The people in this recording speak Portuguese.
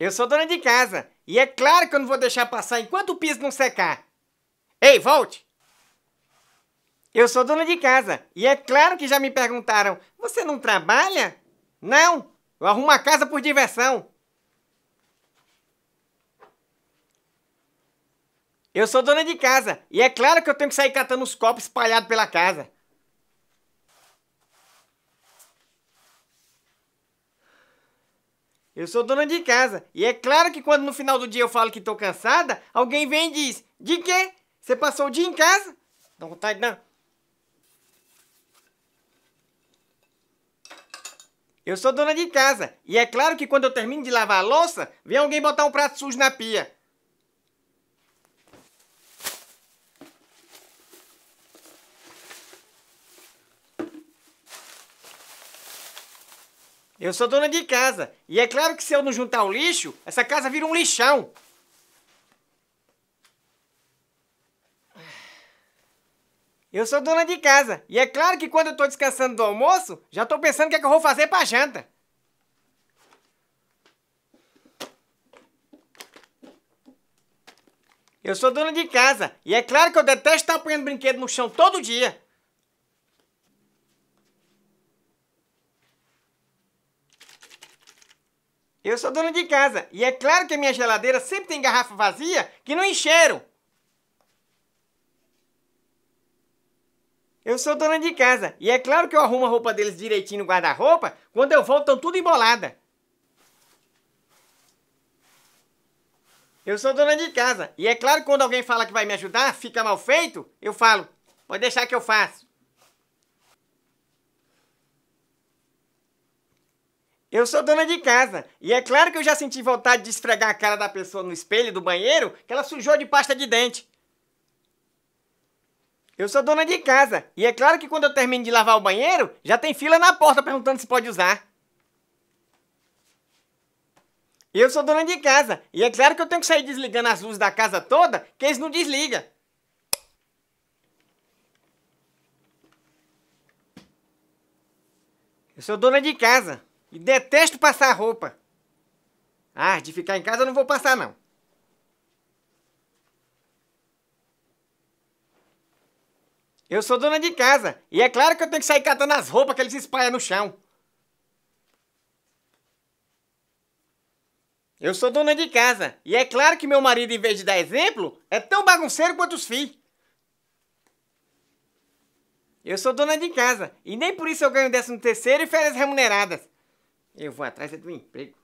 Eu sou dona de casa e é claro que eu não vou deixar passar enquanto o piso não secar. Ei, volte! Eu sou dona de casa e é claro que já me perguntaram: você não trabalha? Não, eu arrumo a casa por diversão. Eu sou dona de casa e é claro que eu tenho que sair catando os copos espalhados pela casa. Eu sou dona de casa. E é claro que quando no final do dia eu falo que tô cansada, alguém vem e diz: De quê? Você passou o dia em casa? Dá vontade não. Eu sou dona de casa. E é claro que quando eu termino de lavar a louça, vem alguém botar um prato sujo na pia. Eu sou dona de casa. E é claro que se eu não juntar o lixo, essa casa vira um lixão. Eu sou dona de casa. E é claro que quando eu tô descansando do almoço, já tô pensando o que é que eu vou fazer pra janta. Eu sou dona de casa. E é claro que eu detesto estar apanhando brinquedo no chão todo dia. Eu sou dona de casa e é claro que a minha geladeira sempre tem garrafa vazia que não encheram. Eu sou dona de casa e é claro que eu arrumo a roupa deles direitinho no guarda-roupa, quando eu volto estão tudo embolada. Eu sou dona de casa e é claro que quando alguém fala que vai me ajudar, fica mal feito, eu falo, pode deixar que eu faço. Eu sou dona de casa e é claro que eu já senti vontade de esfregar a cara da pessoa no espelho do banheiro que ela sujou de pasta de dente. Eu sou dona de casa e é claro que quando eu termino de lavar o banheiro, já tem fila na porta perguntando se pode usar. Eu sou dona de casa e é claro que eu tenho que sair desligando as luzes da casa toda, que eles não desligam. Eu sou dona de casa e detesto passar roupa. Ah, de ficar em casa eu não vou passar, não. Eu sou dona de casa. E é claro que eu tenho que sair catando as roupas que eles espalham no chão. Eu sou dona de casa. E é claro que meu marido, em vez de dar exemplo, é tão bagunceiro quanto os filhos. Eu sou dona de casa. E nem por isso eu ganho décimo terceiro e férias remuneradas. Eu vou atrás é do emprego.